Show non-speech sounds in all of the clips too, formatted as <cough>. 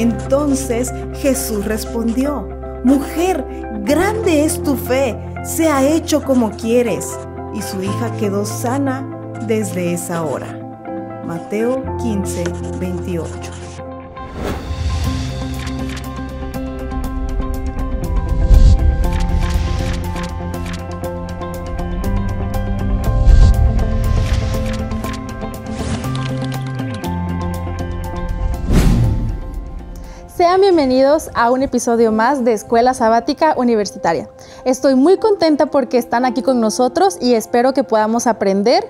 Entonces Jesús respondió, Mujer, grande es tu fe, sea hecho como quieres. Y su hija quedó sana desde esa hora. Mateo 15, 28. bienvenidos a un episodio más de Escuela Sabática Universitaria. Estoy muy contenta porque están aquí con nosotros y espero que podamos aprender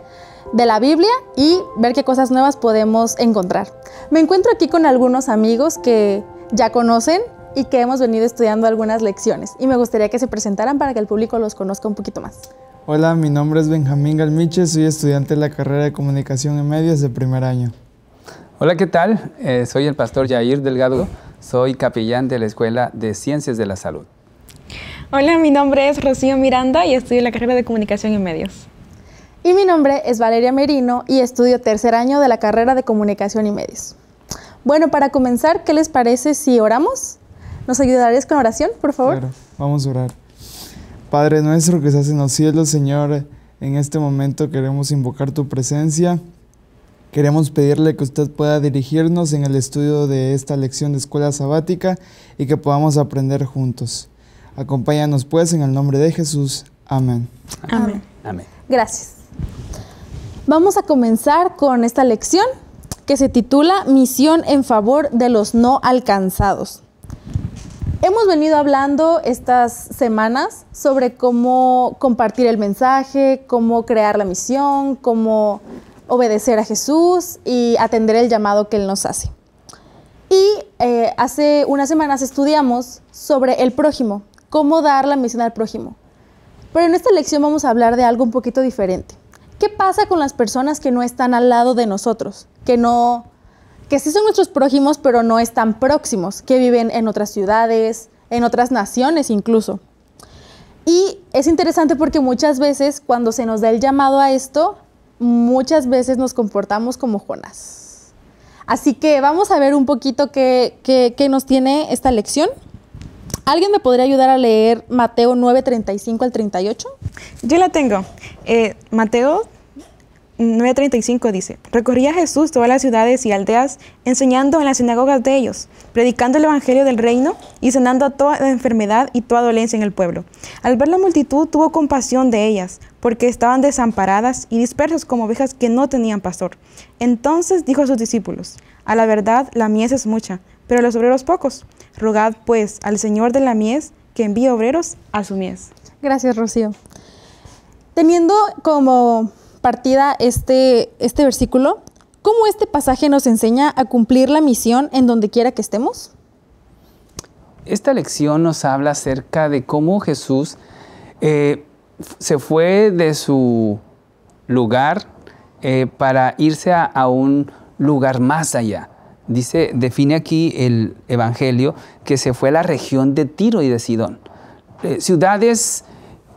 de la Biblia y ver qué cosas nuevas podemos encontrar. Me encuentro aquí con algunos amigos que ya conocen y que hemos venido estudiando algunas lecciones y me gustaría que se presentaran para que el público los conozca un poquito más. Hola, mi nombre es Benjamín Galmiche, soy estudiante de la carrera de Comunicación en Medios de primer año. Hola, ¿qué tal? Eh, soy el pastor Yair Delgado soy capellán de la Escuela de Ciencias de la Salud. Hola, mi nombre es Rocío Miranda y estudio la carrera de Comunicación y Medios. Y mi nombre es Valeria Merino y estudio tercer año de la carrera de Comunicación y Medios. Bueno, para comenzar, ¿qué les parece si oramos? ¿Nos ayudarías con oración, por favor? Claro, vamos a orar. Padre nuestro que estás en los cielos, Señor, en este momento queremos invocar tu presencia Queremos pedirle que usted pueda dirigirnos en el estudio de esta lección de escuela sabática y que podamos aprender juntos. Acompáñanos pues en el nombre de Jesús. Amén. Amén. Amén. Gracias. Vamos a comenzar con esta lección que se titula Misión en favor de los no alcanzados. Hemos venido hablando estas semanas sobre cómo compartir el mensaje, cómo crear la misión, cómo obedecer a Jesús y atender el llamado que Él nos hace. Y eh, hace unas semanas estudiamos sobre el prójimo, cómo dar la misión al prójimo. Pero en esta lección vamos a hablar de algo un poquito diferente. ¿Qué pasa con las personas que no están al lado de nosotros? Que no que sí son nuestros prójimos, pero no están próximos, que viven en otras ciudades, en otras naciones incluso. Y es interesante porque muchas veces cuando se nos da el llamado a esto, muchas veces nos comportamos como jonas. Así que vamos a ver un poquito qué, nos tiene esta lección. ¿Alguien me podría ayudar a leer Mateo 9, 35 al 38? Yo la tengo. Eh, Mateo 9:35 dice, recorría Jesús todas las ciudades y aldeas, enseñando en las sinagogas de ellos, predicando el Evangelio del reino y sanando toda enfermedad y toda dolencia en el pueblo. Al ver la multitud tuvo compasión de ellas, porque estaban desamparadas y dispersas como ovejas que no tenían pastor. Entonces dijo a sus discípulos, a la verdad la mies es mucha, pero los obreros pocos. Rogad pues al Señor de la mies que envíe obreros a su mies. Gracias, Rocío. Teniendo como partida este, este versículo, ¿cómo este pasaje nos enseña a cumplir la misión en donde quiera que estemos? Esta lección nos habla acerca de cómo Jesús eh, se fue de su lugar eh, para irse a, un lugar más allá. Dice, define aquí el Evangelio que se fue a la región de Tiro y de Sidón. Eh, ciudades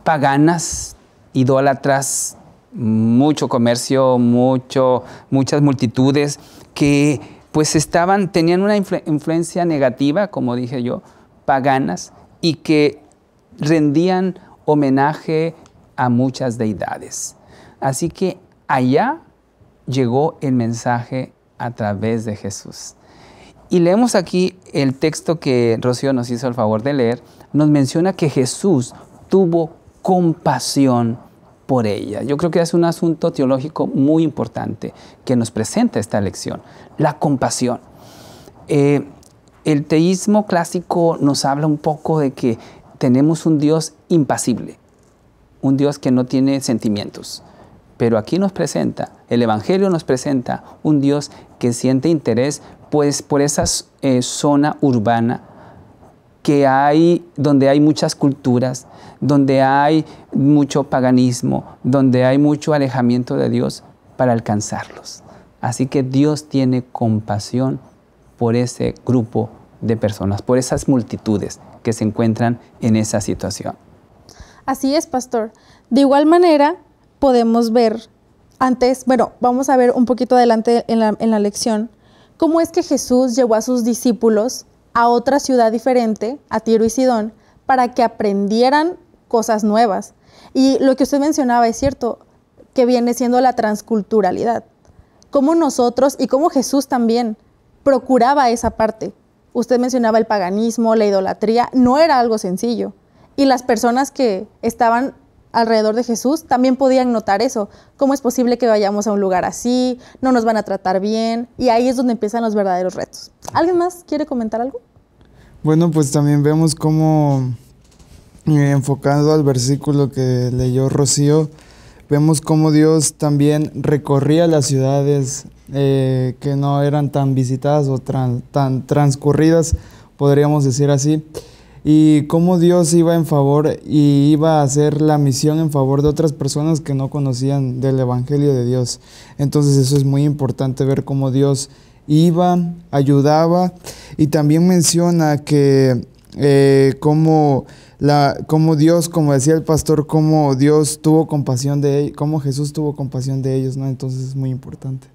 paganas, idólatras, mucho comercio, mucho, muchas multitudes que pues estaban, tenían una influencia negativa, como dije yo, paganas, y que rendían homenaje a muchas deidades. Así que allá llegó el mensaje a través de Jesús. Y leemos aquí el texto que Rocío nos hizo el favor de leer, nos menciona que Jesús tuvo compasión por ella. Yo creo que es un asunto teológico muy importante que nos presenta esta lección, la compasión. Eh, el teísmo clásico nos habla un poco de que tenemos un Dios impasible, un Dios que no tiene sentimientos. Pero aquí nos presenta, el Evangelio nos presenta un Dios que siente interés pues, por esa eh, zona urbana que hay, donde hay muchas culturas, donde hay mucho paganismo, donde hay mucho alejamiento de Dios para alcanzarlos. Así que Dios tiene compasión por ese grupo de personas, por esas multitudes que se encuentran en esa situación. Así es, pastor. De igual manera, podemos ver antes, bueno, vamos a ver un poquito adelante en la, en la lección, cómo es que Jesús llevó a sus discípulos a otra ciudad diferente, a Tiro y Sidón, para que aprendieran cosas nuevas. Y lo que usted mencionaba es cierto, que viene siendo la transculturalidad. Cómo nosotros y cómo Jesús también procuraba esa parte. Usted mencionaba el paganismo, la idolatría, no era algo sencillo. Y las personas que estaban alrededor de Jesús también podían notar eso. ¿Cómo es posible que vayamos a un lugar así? ¿No nos van a tratar bien? Y ahí es donde empiezan los verdaderos retos. ¿Alguien más quiere comentar algo? Bueno, pues también vemos cómo, eh, enfocando al versículo que leyó Rocío, vemos cómo Dios también recorría las ciudades eh, que no eran tan visitadas o tan transcurridas, podríamos decir así y cómo Dios iba en favor y iba a hacer la misión en favor de otras personas que no conocían del Evangelio de Dios. Entonces eso es muy importante ver cómo Dios iba, ayudaba y también menciona que eh, cómo, la, cómo Dios, como decía el pastor, cómo Dios tuvo compasión de ellos, cómo Jesús tuvo compasión de ellos, ¿no? Entonces es muy importante.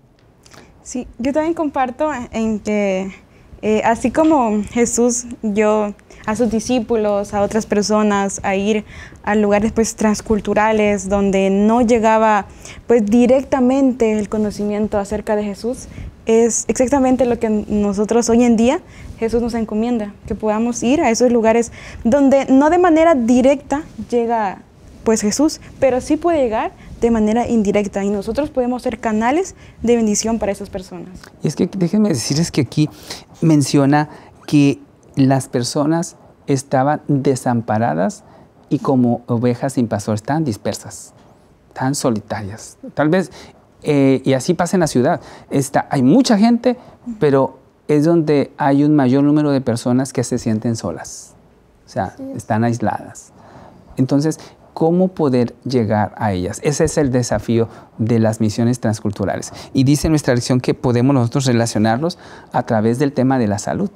Sí, yo también comparto en que eh, así como Jesús yo a sus discípulos, a otras personas, a ir a lugares pues transculturales donde no llegaba pues directamente el conocimiento acerca de Jesús, es exactamente lo que nosotros hoy en día Jesús nos encomienda, que podamos ir a esos lugares donde no de manera directa llega pues Jesús, pero sí puede llegar de manera indirecta y nosotros podemos ser canales de bendición para esas personas. Y es que déjenme decirles que aquí menciona que las personas estaban desamparadas y como ovejas sin pastor, están dispersas, tan solitarias. Tal vez, eh, y así pasa en la ciudad, Está, hay mucha gente, pero es donde hay un mayor número de personas que se sienten solas, o sea, están aisladas. Entonces, cómo poder llegar a ellas. Ese es el desafío de las misiones transculturales. Y dice nuestra lección que podemos nosotros relacionarlos a través del tema de la salud,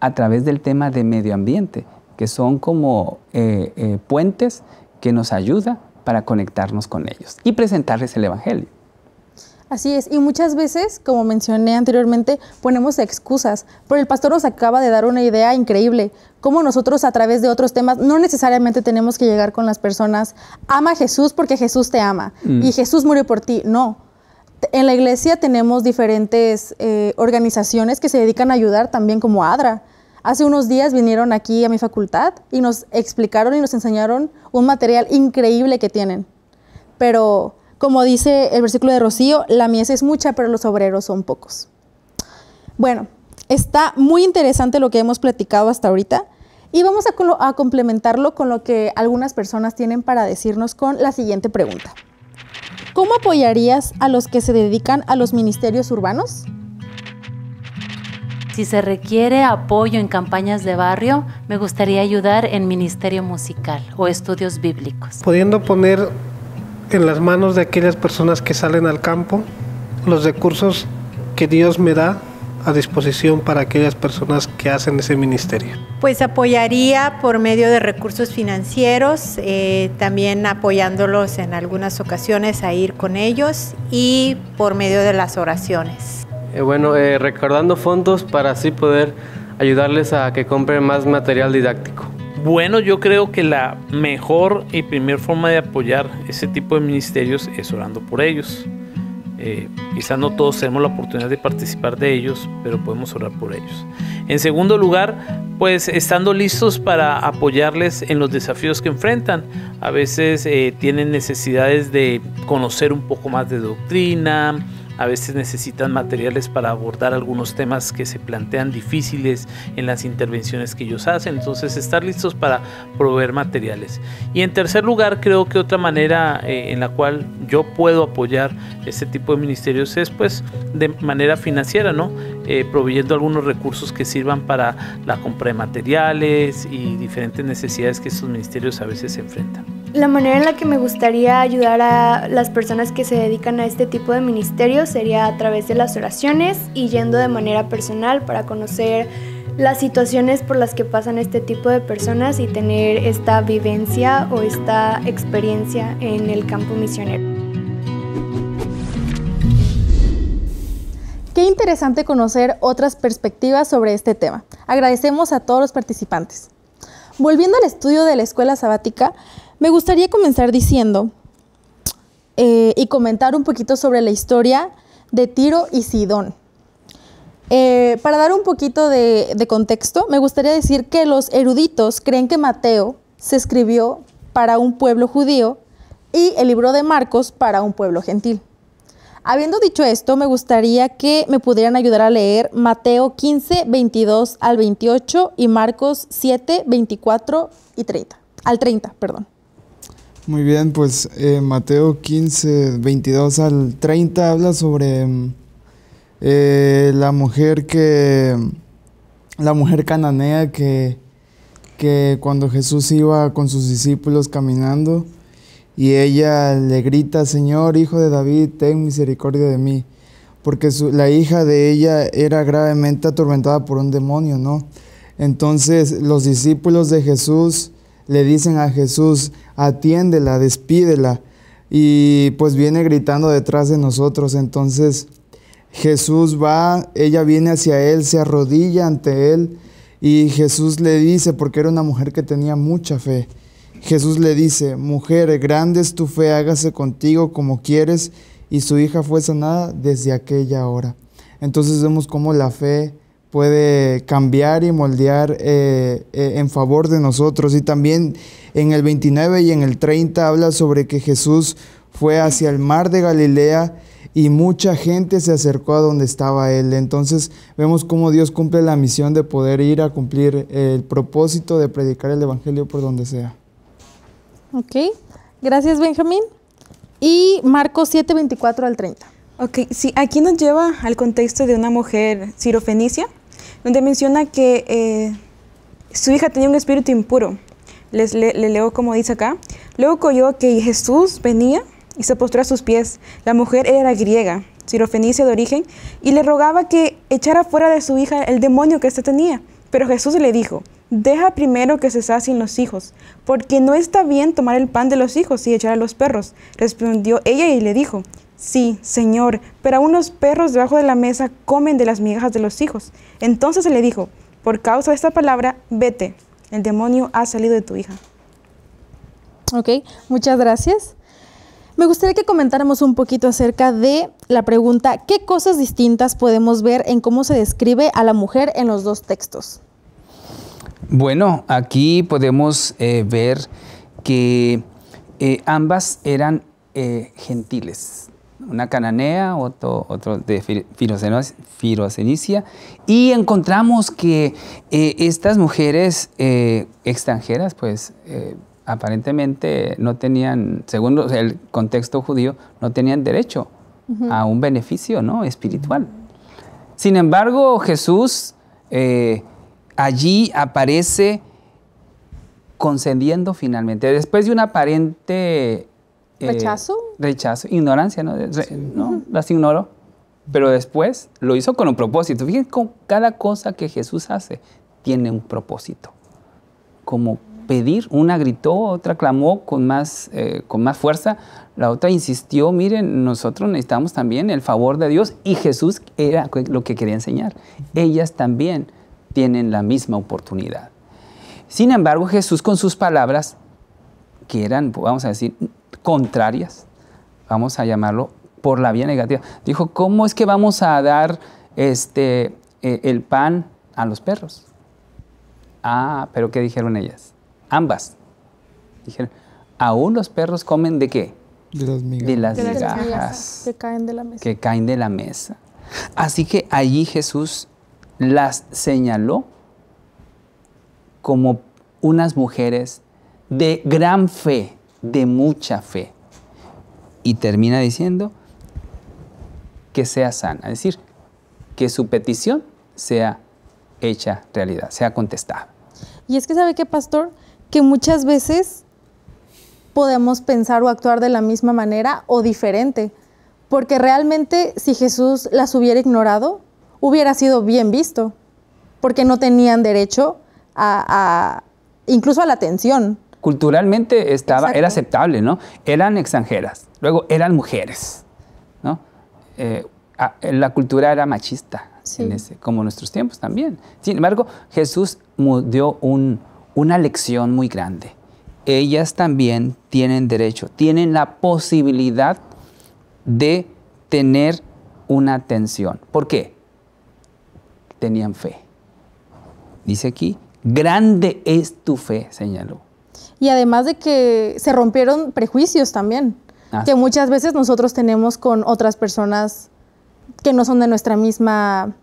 a través del tema de medio ambiente, que son como eh, eh, puentes que nos ayuda para conectarnos con ellos y presentarles el Evangelio. Así es, y muchas veces, como mencioné anteriormente, ponemos excusas, pero el pastor nos acaba de dar una idea increíble, Como nosotros a través de otros temas no necesariamente tenemos que llegar con las personas, ama a Jesús porque Jesús te ama y mm. Jesús murió por ti, no. En la iglesia tenemos diferentes eh, organizaciones que se dedican a ayudar también como ADRA. Hace unos días vinieron aquí a mi facultad y nos explicaron y nos enseñaron un material increíble que tienen. Pero como dice el versículo de Rocío, la mies es mucha, pero los obreros son pocos. Bueno, está muy interesante lo que hemos platicado hasta ahorita y vamos a, complementarlo con lo que algunas personas tienen para decirnos con la siguiente pregunta. ¿Cómo apoyarías a los que se dedican a los ministerios urbanos? Si se requiere apoyo en campañas de barrio, me gustaría ayudar en ministerio musical o estudios bíblicos. Pudiendo poner en las manos de aquellas personas que salen al campo los recursos que Dios me da a disposición para aquellas personas que hacen ese ministerio? Pues apoyaría por medio de recursos financieros, eh, también apoyándolos en algunas ocasiones a ir con ellos y por medio de las oraciones. Eh, bueno, eh, recordando fondos para así poder ayudarles a que compren más material didáctico bueno, yo creo que la mejor y primer forma de apoyar ese tipo de ministerios es orando por ellos. Eh, quizás no todos tenemos la oportunidad de participar de ellos, pero podemos orar por ellos. En segundo lugar, pues estando listos para apoyarles en los desafíos que enfrentan. A veces eh, tienen necesidades de conocer un poco más de doctrina, a veces necesitan materiales para abordar algunos temas que se plantean difíciles en las intervenciones que ellos hacen. Entonces estar listos para proveer materiales. Y en tercer lugar, creo que otra manera eh, en la cual yo puedo apoyar este tipo de ministerios es pues de manera financiera, ¿no? Eh, proveyendo algunos recursos que sirvan para la compra de materiales y diferentes necesidades que estos ministerios a veces se enfrentan. La manera en la que me gustaría ayudar a las personas que se dedican a este tipo de ministerios sería a través de las oraciones y yendo de manera personal para conocer las situaciones por las que pasan este tipo de personas y tener esta vivencia o esta experiencia en el campo misionero. Qué interesante conocer otras perspectivas sobre este tema. Agradecemos a todos los participantes. Volviendo al estudio de la escuela sabática, me gustaría comenzar diciendo eh, y comentar un poquito sobre la historia de Tiro y Sidón. Eh, para dar un poquito de contexto, me gustaría decir que los eruditos creen que Mateo se escribió para un pueblo judío y el libro de Marcos para un pueblo gentil. Habiendo dicho esto, me gustaría que me pudieran ayudar a leer Mateo 15, 22 al 28 y Marcos 7, 24 y 30. Al 30, perdón. Muy bien, pues eh, Mateo 15, 22 al 30 habla sobre eh, la mujer que, la mujer cananea que, que cuando Jesús iba con sus discípulos caminando, y ella le grita, Señor, hijo de David, ten misericordia de mí. Porque la hija de ella era gravemente atormentada por un demonio, ¿no? Entonces los discípulos de Jesús le dicen a Jesús, atiéndela, despídela. Y pues viene gritando detrás de nosotros. Entonces Jesús va, ella viene hacia él, se arrodilla ante él. Y Jesús le dice, porque era una mujer que tenía mucha fe, Jesús le dice, mujer, grande es tu fe, hágase contigo como quieres. Y su hija fue sanada desde aquella hora. Entonces vemos cómo la fe puede cambiar y moldear eh, eh, en favor de nosotros. Y también en el 29 y en el 30 habla sobre que Jesús fue hacia el mar de Galilea y mucha gente se acercó a donde estaba él. Entonces vemos cómo Dios cumple la misión de poder ir a cumplir el propósito de predicar el Evangelio por donde sea. Ok, gracias Benjamín. Y Marcos 7, 24 al 30. Ok, sí, aquí nos lleva al contexto de una mujer sirofenicia, donde menciona que eh, su hija tenía un espíritu impuro. Les le, leo como dice acá. Luego coyó que Jesús venía y se postró a sus pies. La mujer era griega, sirofenicia de origen, y le rogaba que echara fuera de su hija el demonio que éste tenía. Pero Jesús le dijo, deja primero que se sacien los hijos, porque no está bien tomar el pan de los hijos y echar a los perros. Respondió ella y le dijo, Sí, señor, pero unos perros debajo de la mesa comen de las migajas de los hijos. Entonces se le dijo, por causa de esta palabra, vete, el demonio ha salido de tu hija. Ok, muchas gracias. Me gustaría que comentáramos un poquito acerca de la pregunta, ¿qué cosas distintas podemos ver en cómo se describe a la mujer en los dos textos? Bueno, aquí podemos eh, ver que eh, ambas eran eh, gentiles, una cananea, otro, otro de Firocenicia, y encontramos que estas mujeres extranjeras, pues aparentemente no tenían, según el contexto judío, no tenían derecho a un beneficio ¿no? espiritual. Sin embargo, Jesús allí aparece concediendo finalmente, después de un aparente... Eh, ¿Rechazo? Rechazo, ignorancia, ¿no? las ignoro, Pero después lo hizo con un propósito. Fíjense, cada cosa que Jesús hace tiene un propósito. Como pedir, una gritó, otra clamó con más, eh, con más fuerza, la otra insistió, miren, nosotros necesitamos también el favor de Dios y Jesús era lo que quería enseñar. Ellas también tienen la misma oportunidad. Sin embargo, Jesús con sus palabras, que eran, vamos a decir, contrarias, vamos a llamarlo por la vía negativa, dijo, ¿cómo es que vamos a dar este, e, el pan a los perros? Ah, pero ¿qué dijeron ellas? Ambas. Dijeron, aún los perros comen de qué? De las migajas. De las, que caen de la mesa. Que caen de la mesa. Así que allí Jesús las señaló como unas mujeres de gran fe, de mucha fe. Y termina diciendo que sea sana, es decir, que su petición sea hecha realidad, sea contestada. Y es que sabe que, pastor, que muchas veces podemos pensar o actuar de la misma manera o diferente, porque realmente si Jesús las hubiera ignorado, hubiera sido bien visto, porque no tenían derecho a, incluso a la atención. Culturalmente estaba, era aceptable, ¿no? Eran extranjeras, luego eran mujeres, ¿no? Eh, la cultura era machista, como en como nuestros tiempos también. Sin embargo, Jesús dio una lección muy grande. Ellas también tienen derecho, tienen la posibilidad de tener una atención. ¿Por qué? tenían fe. Dice aquí, grande es tu fe, señaló. Y además de que se rompieron prejuicios también, que muchas veces nosotros tenemos con otras personas que no son de nuestra misma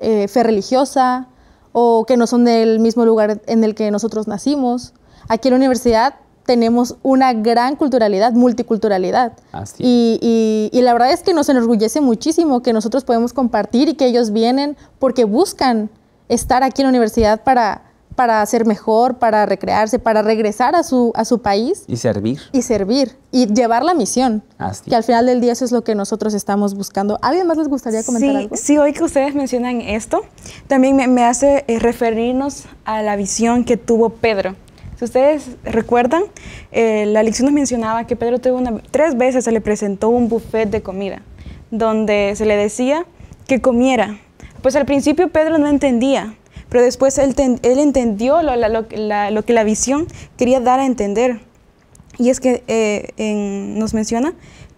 eh, fe religiosa o que no son del mismo lugar en el que nosotros nacimos. Aquí en la universidad tenemos una gran culturalidad, multiculturalidad. y, la verdad es que nos enorgullece muchísimo que nosotros podemos compartir y que ellos vienen porque buscan estar aquí en la universidad para, para ser mejor, para recrearse, para regresar a su, a su país. Y servir. Y servir. Y llevar la misión. Que al final del día eso es lo que nosotros estamos buscando. ¿Alguien más les gustaría comentar sí, algo? Sí, hoy que ustedes mencionan esto, también me, hace eh, referirnos a la visión que tuvo Pedro si ustedes recuerdan, eh, la lección nos mencionaba que Pedro tuvo tres veces se le presentó un buffet de comida, donde se le decía que comiera. Pues al principio Pedro no entendía, pero después él, entendió lo, que la visión quería dar a entender. Y es que eh, nos menciona,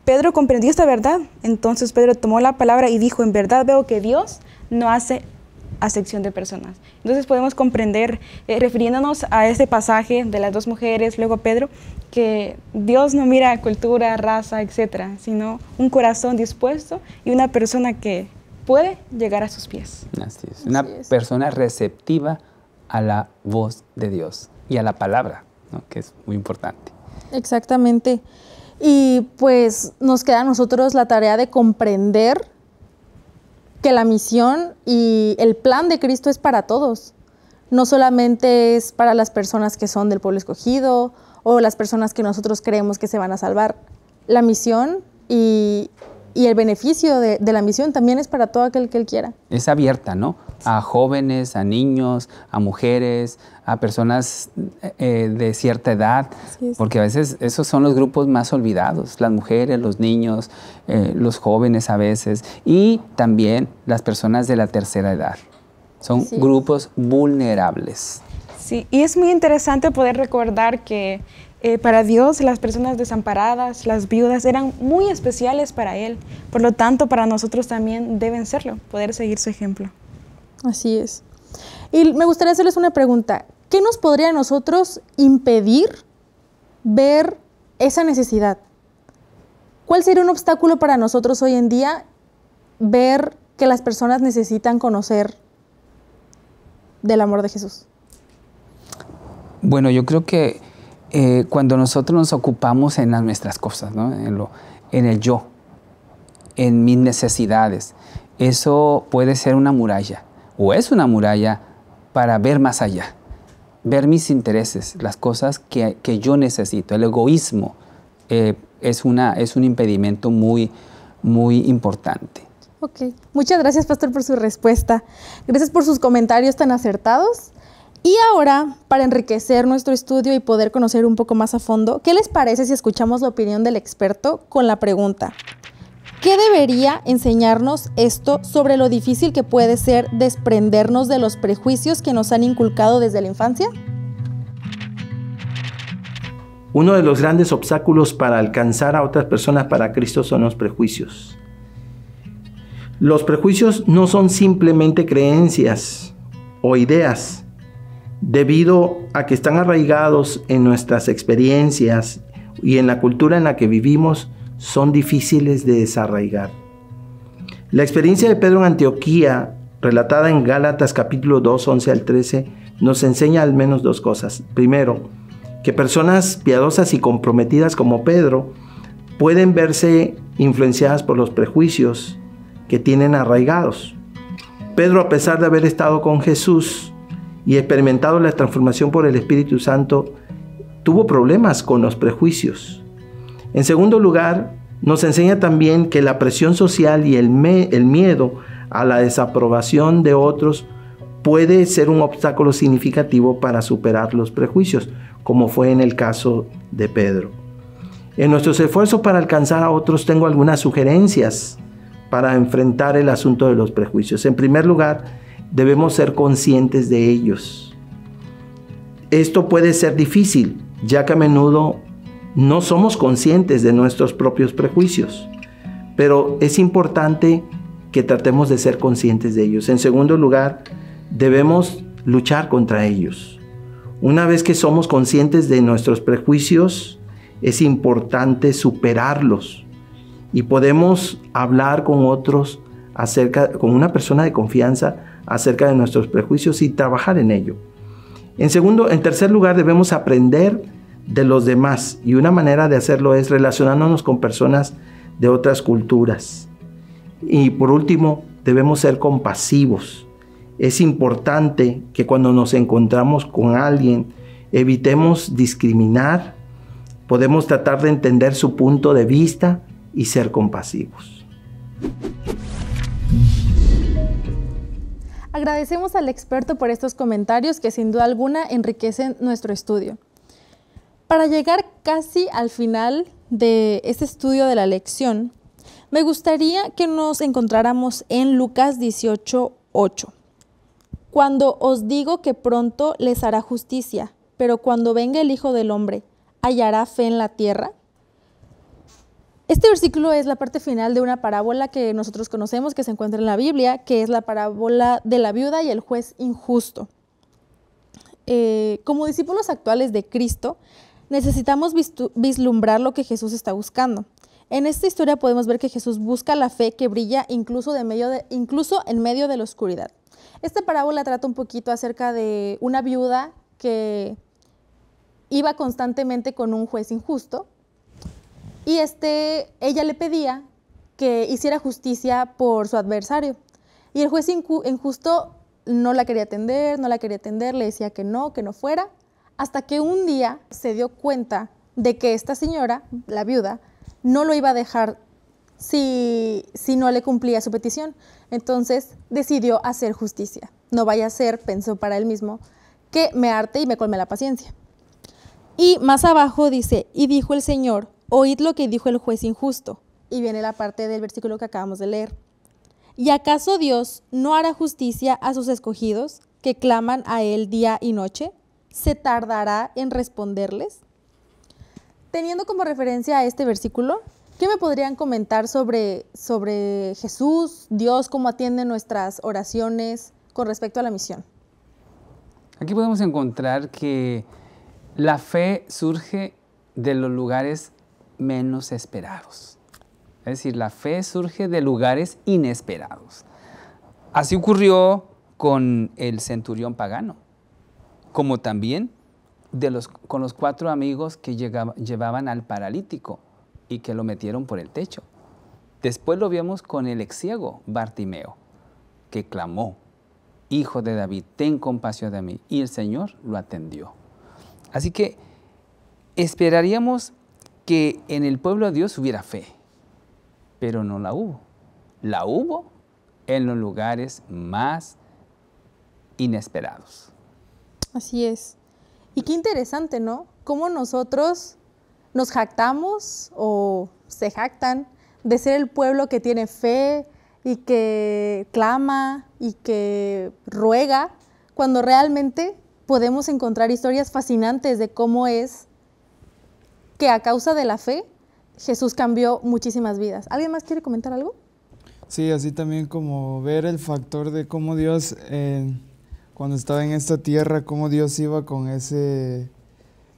Pedro comprendió esta verdad, entonces Pedro tomó la palabra y dijo, en verdad veo que Dios no hace acepción de personas. Entonces podemos comprender, eh, refiriéndonos a este pasaje de las dos mujeres, luego Pedro, que Dios no mira cultura, raza, etcétera, sino un corazón dispuesto y una persona que puede llegar a sus pies. Así es. una persona receptiva a la voz de Dios y a la palabra, que es muy importante. Exactamente. Y pues nos queda a nosotros la tarea de comprender que la misión y el plan de Cristo es para todos. No solamente es para las personas que son del pueblo escogido o las personas que nosotros creemos que se van a salvar. La misión y y el beneficio de, la misión también es para todo aquel que él quiera. Es abierta, ¿no? A jóvenes, a niños, a mujeres, a personas eh, eh, de cierta edad, porque a veces esos son los grupos más olvidados, las mujeres, los niños, eh, los jóvenes a veces, y también las personas de la tercera edad. Son grupos vulnerables. Sí, y es muy interesante poder recordar que eh, para Dios las personas desamparadas, las viudas, eran muy especiales para Él. Por lo tanto, para nosotros también deben serlo, poder seguir su ejemplo. Así es. Y me gustaría hacerles una pregunta. ¿Qué nos podría a nosotros impedir ver esa necesidad? ¿Cuál sería un obstáculo para nosotros hoy en día ver que las personas necesitan conocer del amor de Jesús? Bueno, yo creo que eh, cuando nosotros nos ocupamos en las nuestras cosas, en, el yo, en mis necesidades, eso puede ser una muralla, o es una muralla para ver más allá, ver mis intereses, las cosas que, yo necesito. El egoísmo eh, es, una, es un impedimento muy, muy importante. Ok, muchas gracias Pastor por su respuesta. Gracias por sus comentarios tan acertados. Y ahora, para enriquecer nuestro estudio y poder conocer un poco más a fondo, ¿qué les parece si escuchamos la opinión del experto con la pregunta? ¿Qué debería enseñarnos esto sobre lo difícil que puede ser desprendernos de los prejuicios que nos han inculcado desde la infancia? Uno de los grandes obstáculos para alcanzar a otras personas para Cristo son los prejuicios. Los prejuicios no son simplemente creencias o ideas, debido a que están arraigados en nuestras experiencias y en la cultura en la que vivimos, son difíciles de desarraigar. La experiencia de Pedro en Antioquía, relatada en Gálatas capítulo 2, 11 al 13, nos enseña al menos dos cosas. Primero, que personas piadosas y comprometidas como Pedro pueden verse influenciadas por los prejuicios que tienen arraigados. Pedro, a pesar de haber estado con Jesús, y experimentado la transformación por el Espíritu Santo, tuvo problemas con los prejuicios. En segundo lugar, nos enseña también que la presión social y el, miedo a la desaprobación de otros puede ser un obstáculo significativo para superar los prejuicios, como fue en el caso de Pedro. En nuestros esfuerzos para alcanzar a otros tengo algunas sugerencias para enfrentar el asunto de los prejuicios. En primer lugar, debemos ser conscientes de ellos. Esto puede ser difícil, ya que a menudo no somos conscientes de nuestros propios prejuicios, pero es importante que tratemos de ser conscientes de ellos. En segundo lugar, debemos luchar contra ellos. Una vez que somos conscientes de nuestros prejuicios, es importante superarlos y podemos hablar con otros acerca, con una persona de confianza acerca de nuestros prejuicios y trabajar en ello. En segundo, en tercer lugar, debemos aprender de los demás y una manera de hacerlo es relacionándonos con personas de otras culturas. Y por último, debemos ser compasivos. Es importante que cuando nos encontramos con alguien evitemos discriminar, podemos tratar de entender su punto de vista y ser compasivos. Agradecemos al experto por estos comentarios que sin duda alguna enriquecen nuestro estudio. Para llegar casi al final de este estudio de la lección, me gustaría que nos encontráramos en Lucas 18:8. Cuando os digo que pronto les hará justicia, pero cuando venga el Hijo del Hombre, ¿hallará fe en la tierra? Este versículo es la parte final de una parábola que nosotros conocemos, que se encuentra en la Biblia, que es la parábola de la viuda y el juez injusto. Eh, como discípulos actuales de Cristo, necesitamos vislumbrar lo que Jesús está buscando. En esta historia podemos ver que Jesús busca la fe que brilla incluso en medio de la oscuridad. Esta parábola trata un poquito acerca de una viuda que iba constantemente con un juez injusto, y este, ella le pedía que hiciera justicia por su adversario. Y el juez injusto no la quería atender, no la quería atender, le decía que no, que no fuera, hasta que un día se dio cuenta de que esta señora, la viuda, no lo iba a dejar si, si no le cumplía su petición. Entonces decidió hacer justicia. No vaya a ser, pensó para él mismo, que me harte y me colme la paciencia. Y más abajo dice, y dijo el Señor, Oíd lo que dijo el juez injusto. Y viene la parte del versículo que acabamos de leer. ¿Y acaso Dios no hará justicia a sus escogidos que claman a Él día y noche? ¿Se tardará en responderles? Teniendo como referencia a este versículo, ¿qué me podrían comentar sobre, sobre Jesús, Dios, cómo atiende nuestras oraciones con respecto a la misión? Aquí podemos encontrar que la fe surge de los lugares menos esperados. Es decir, la fe surge de lugares inesperados. Así ocurrió con el centurión pagano, como también de los, con los cuatro amigos que llevaban al paralítico y que lo metieron por el techo. Después lo vimos con el ex Bartimeo, que clamó, Hijo de David, ten compasión de mí. Y el Señor lo atendió. Así que esperaríamos que en el pueblo de Dios hubiera fe, pero no la hubo. La hubo en los lugares más inesperados. Así es. Y qué interesante, ¿no? Cómo nosotros nos jactamos o se jactan de ser el pueblo que tiene fe y que clama y que ruega, cuando realmente podemos encontrar historias fascinantes de cómo es que a causa de la fe Jesús cambió muchísimas vidas. ¿Alguien más quiere comentar algo? Sí, así también como ver el factor de cómo Dios, eh, cuando estaba en esta tierra, cómo Dios iba con ese,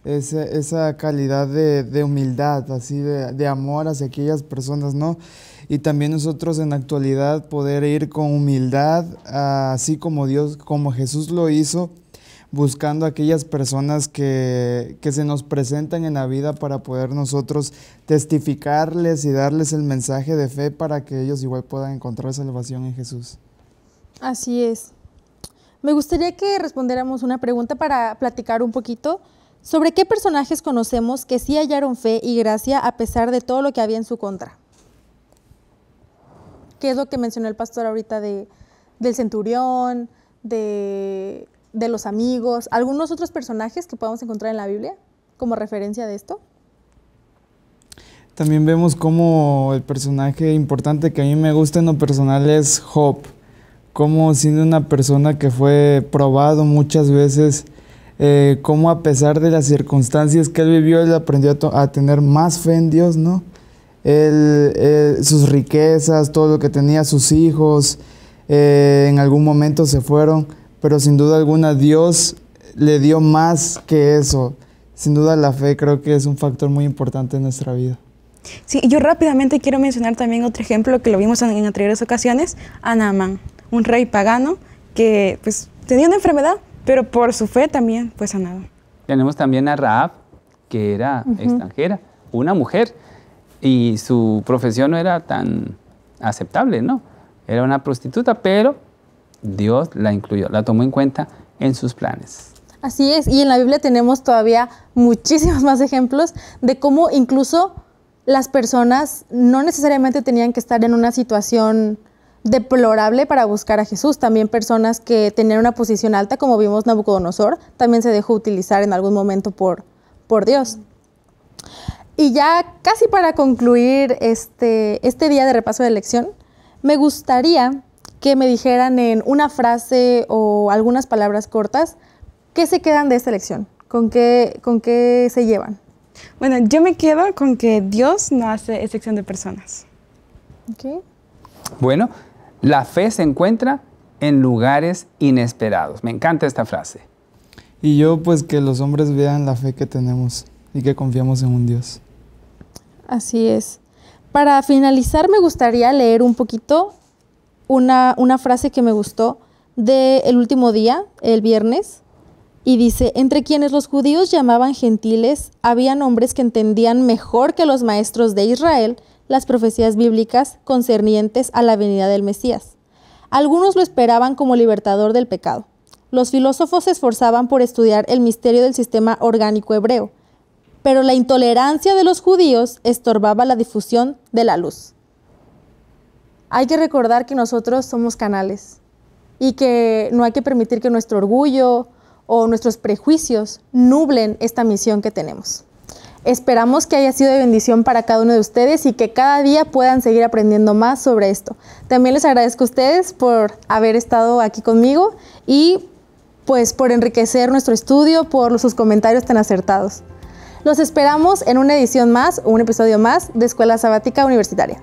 esa calidad de, humildad, así de, de, amor hacia aquellas personas, ¿no? Y también nosotros en la actualidad poder ir con humildad, así como Dios, como Jesús lo hizo, buscando aquellas personas que, se nos presentan en la vida para poder nosotros testificarles y darles el mensaje de fe para que ellos igual puedan encontrar salvación en Jesús. Así es. Me gustaría que respondiéramos una pregunta para platicar un poquito sobre qué personajes conocemos que sí hallaron fe y gracia a pesar de todo lo que había en su contra. ¿Qué es lo que mencionó el pastor ahorita de, del centurión, de de los amigos, algunos otros personajes que podamos encontrar en la Biblia como referencia de esto. También vemos como el personaje importante que a mí me gusta en lo personal es Job, como siendo una persona que fue probado muchas veces, eh, como a pesar de las circunstancias que él vivió, él aprendió a, tener más fe en Dios, ¿no? sus riquezas, todo lo que tenía, sus hijos, eh, en algún momento se fueron pero sin duda alguna Dios le dio más que eso. Sin duda la fe creo que es un factor muy importante en nuestra vida. Sí, yo rápidamente quiero mencionar también otro ejemplo que lo vimos en, anteriores ocasiones, a un rey pagano que pues tenía una enfermedad, pero por su fe también fue sanado. Tenemos también a Raab, que era extranjera, una mujer, y su profesión no era tan aceptable, ¿no? Era una prostituta, pero Dios la incluyó, la tomó en cuenta en sus planes. Así es, y en la Biblia tenemos todavía muchísimos <laughs> más ejemplos de cómo incluso las personas no necesariamente tenían que estar en una situación deplorable para buscar a Jesús. También personas que tenían una posición alta, como vimos Nabucodonosor, también se dejó utilizar en algún momento por, por Dios. Y ya casi para concluir este, este día de repaso de lección, me gustaría que me dijeran en una frase o algunas palabras cortas, ¿qué se quedan de esta lección? ¿Con qué, con qué se llevan? Bueno, yo me quedo con que Dios no hace excepción de personas. Bueno, la fe se encuentra en lugares inesperados. Me encanta esta frase. Y yo pues que los hombres vean la fe que tenemos y que confiamos en un Dios. Así es. Para finalizar me gustaría leer un poquito una, frase que me gustó de el último día, el viernes, y dice, entre quienes los judíos llamaban gentiles, había hombres que entendían mejor que los maestros de Israel las profecías bíblicas concernientes a la venida del Mesías. Algunos lo esperaban como libertador del pecado. Los filósofos se esforzaban por estudiar el misterio del sistema orgánico hebreo, pero la intolerancia de los judíos estorbaba la difusión de la luz. Hay que recordar que nosotros somos canales y que no hay que permitir que nuestro orgullo o nuestros prejuicios nublen esta misión que tenemos. Esperamos que haya sido de bendición para cada uno de ustedes y que cada día puedan seguir aprendiendo más sobre esto. También les agradezco a ustedes por haber estado aquí conmigo y pues por enriquecer nuestro estudio, por sus comentarios tan acertados. Los esperamos en una edición más, un episodio más de Escuela Sabática Universitaria.